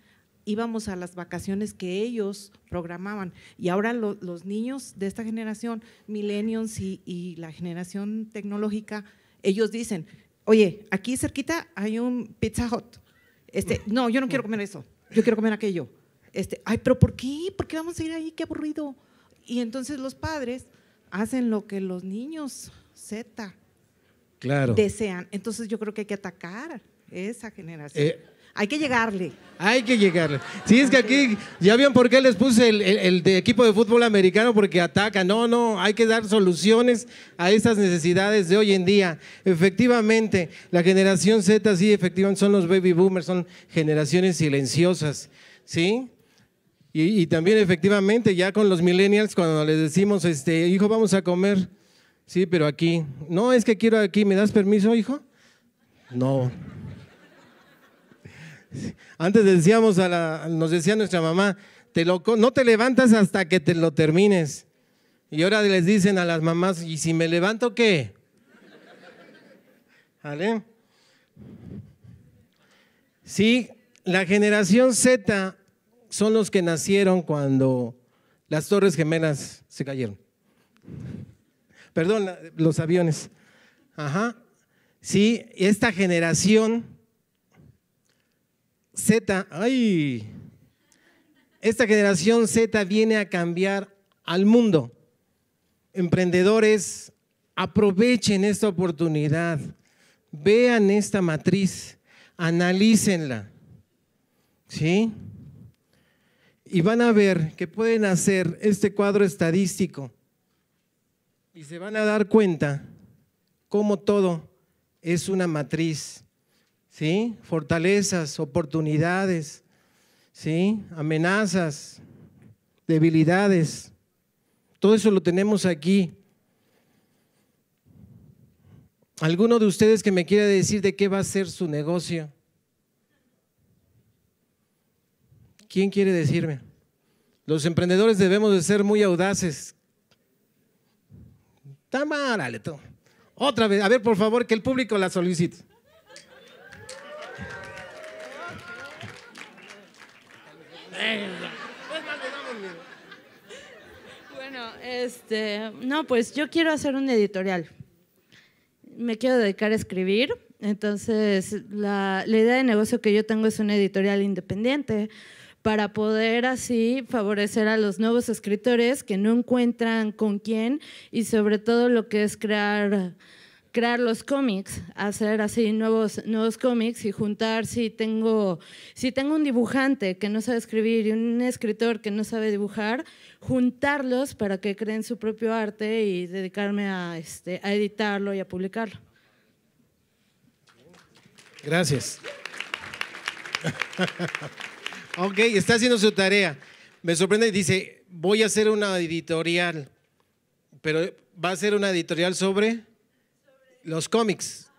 íbamos a las vacaciones que ellos programaban. Y ahora los niños de esta generación, millennials y, la generación tecnológica, ellos dicen, oye, aquí cerquita hay un Pizza Hut. Este, no, yo no quiero comer eso, yo quiero comer aquello. Este, ay, pero ¿por qué? ¿Por qué vamos a ir ahí? Qué aburrido. Y entonces los padres hacen lo que los niños Z claro. desean. Entonces yo creo que hay que atacar esa generación. Eh, hay que llegarle. Hay que llegarle. Sí, es que aquí, ya vieron por qué les puse el, de equipo de fútbol americano, porque ataca. No, no, hay que dar soluciones a esas necesidades de hoy en día. Efectivamente, la generación Z, sí, efectivamente, son los baby boomers, son generaciones silenciosas, ¿sí? Y, también efectivamente ya con los millennials cuando les decimos, este, hijo, vamos a comer, sí, pero aquí, no, es que quiero aquí, ¿me das permiso, hijo? No. Antes decíamos a la, nos decía nuestra mamá, te lo, no te levantas hasta que te lo termines. Y ahora les dicen a las mamás, ¿y si me levanto qué? ¿Vale? Sí, la generación Z son los que nacieron cuando las Torres Gemelas se cayeron. Perdón, los aviones. Ajá. Sí, esta generación Z, ay, esta generación Z viene a cambiar al mundo. Emprendedores, aprovechen esta oportunidad, vean esta matriz, analícenla. ¿Sí? y van a ver que pueden hacer este cuadro estadístico y se van a dar cuenta cómo todo es una matriz, ¿sí? Fortalezas, oportunidades, ¿sí? Amenazas, debilidades. Todo eso lo tenemos aquí. ¿Alguno de ustedes que me quiera decir de qué va a ser su negocio? ¿Quién quiere decirme? Los emprendedores debemos de ser muy audaces. Tamárale, tú. Otra vez, a ver, por favor, que el público la solicite. Bueno, este, no, pues yo quiero hacer un editorial. Me quiero dedicar a escribir. Entonces, la, la idea de negocio que yo tengo es una editorial independiente para poder así favorecer a los nuevos escritores que no encuentran con quién y sobre todo lo que es crear crear los cómics, hacer así nuevos, nuevos cómics y juntar si tengo, si tengo un dibujante que no sabe escribir y un escritor que no sabe dibujar, juntarlos para que creen su propio arte y dedicarme a, este, a editarlo y a publicarlo. Gracias. Ok, está haciendo su tarea. Me sorprende, y dice, voy a hacer una editorial, pero va a ser una editorial sobre, los cómics.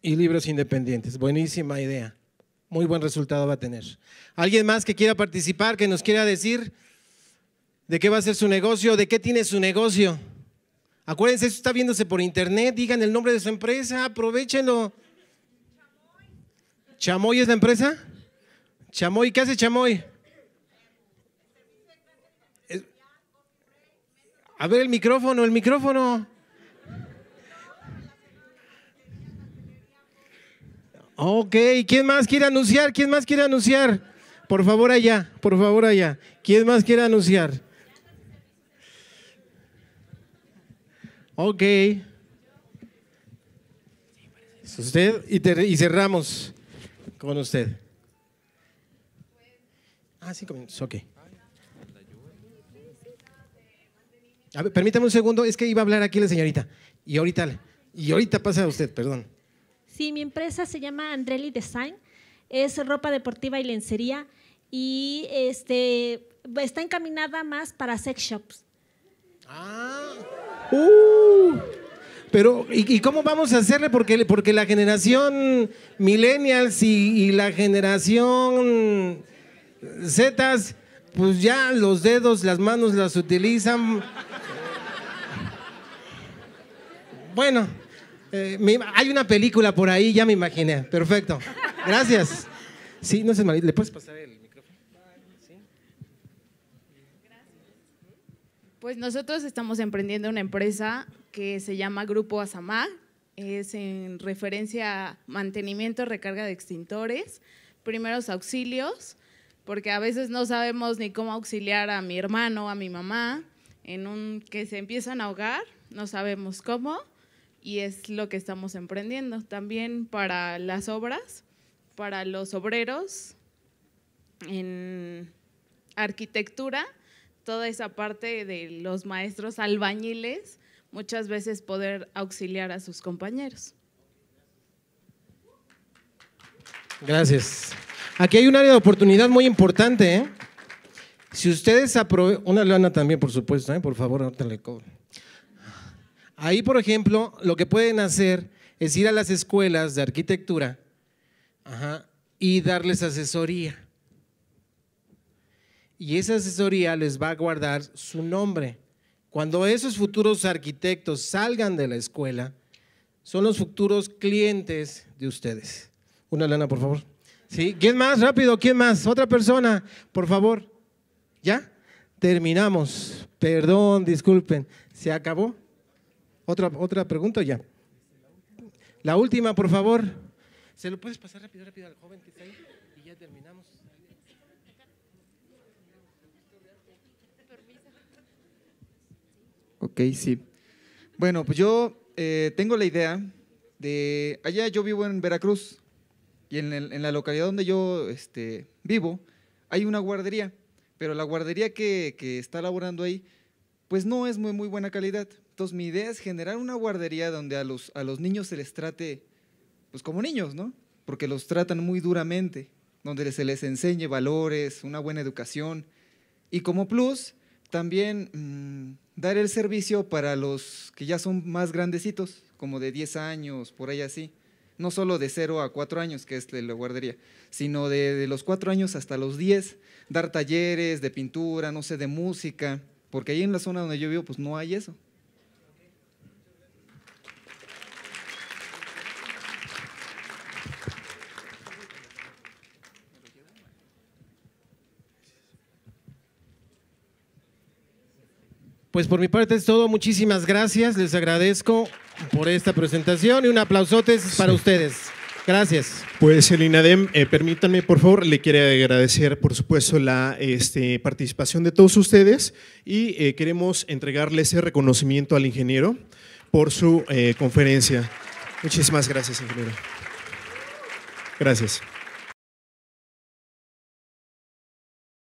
y, libros y libros independientes. Buenísima idea. Muy buen resultado va a tener. ¿Alguien más que quiera participar, que nos quiera decir de qué va a ser su negocio, de qué tiene su negocio? Acuérdense, esto está viéndose por internet, digan el nombre de su empresa, aprovechenlo. ¿Chamoy es la empresa? Chamoy, ¿qué hace Chamoy? A ver el micrófono, el micrófono. Ok, ¿quién más quiere anunciar? ¿Quién más quiere anunciar? Por favor allá, por favor allá. ¿Quién más quiere anunciar? Ok. Es usted y cerramos con usted? Ah, cinco minutos, ok. A ver, permítame un segundo, es que iba a hablar aquí la señorita. Y ahorita, y ahorita pasa a usted, perdón. Sí, mi empresa se llama Andrelli Design, es ropa deportiva y lencería y este está encaminada más para sex shops. Ah. Uh. Pero, ¿y, cómo vamos a hacerle? Porque, porque la generación millennials y, la generación Z, pues ya los dedos, las manos las utilizan. Bueno, eh, hay una película por ahí, ya me imaginé. Perfecto. Gracias. Sí, no sé, ¿le puedes pasar el micrófono? Pues nosotros estamos emprendiendo una empresa que se llama Grupo Asamá, es en referencia a mantenimiento, recarga de extintores, primeros auxilios, porque a veces no sabemos ni cómo auxiliar a mi hermano, a mi mamá, en un que se empiezan a ahogar, no sabemos cómo, y es lo que estamos emprendiendo. También para las obras, para los obreros, en arquitectura, toda esa parte de los maestros albañiles, muchas veces poder auxiliar a sus compañeros. Gracias. Aquí hay un área de oportunidad muy importante. ¿eh? Si ustedes aprovechan, una lana también, por supuesto, ¿eh? por favor, ahorita le Ahí, por ejemplo, lo que pueden hacer es ir a las escuelas de arquitectura y darles asesoría. Y esa asesoría les va a guardar su nombre. Cuando esos futuros arquitectos salgan de la escuela, son los futuros clientes de ustedes. Una lana, por favor. ¿Sí? ¿Quién más? Rápido, ¿quién más? Otra persona, por favor. ¿Ya? Terminamos. Perdón, disculpen. ¿Se acabó? ¿Otra, otra pregunta ya? La última, por favor. ¿Se lo puedes pasar rápido, rápido al joven que está ahí? Y ya terminamos. Ok, sí. Bueno, pues yo eh, tengo la idea de, allá yo vivo en Veracruz y en, la localidad donde yo este, vivo hay una guardería, pero la guardería que, está laborando ahí, pues no es muy, muy buena calidad. Entonces mi idea es generar una guardería donde a los, a los niños se les trate pues como niños, ¿no? Porque los tratan muy duramente, donde se les enseñe valores, una buena educación. Y como plus, también... Mm, dar el servicio para los que ya son más grandecitos, como de 10 años, por ahí así. No solo de 0 a 4 años, que es la guardería, sino de, los 4 años hasta los 10, dar talleres de pintura, no sé, de música, porque ahí en la zona donde yo vivo, pues no hay eso. Pues por mi parte es todo. Muchísimas gracias. Les agradezco por esta presentación y un aplausote para ustedes. Gracias. Pues el INADEM, eh, permítanme por favor, le quiere agradecer por supuesto la este, participación de todos ustedes y eh, queremos entregarle ese reconocimiento al ingeniero por su eh, conferencia. Muchísimas gracias, ingeniero. Gracias.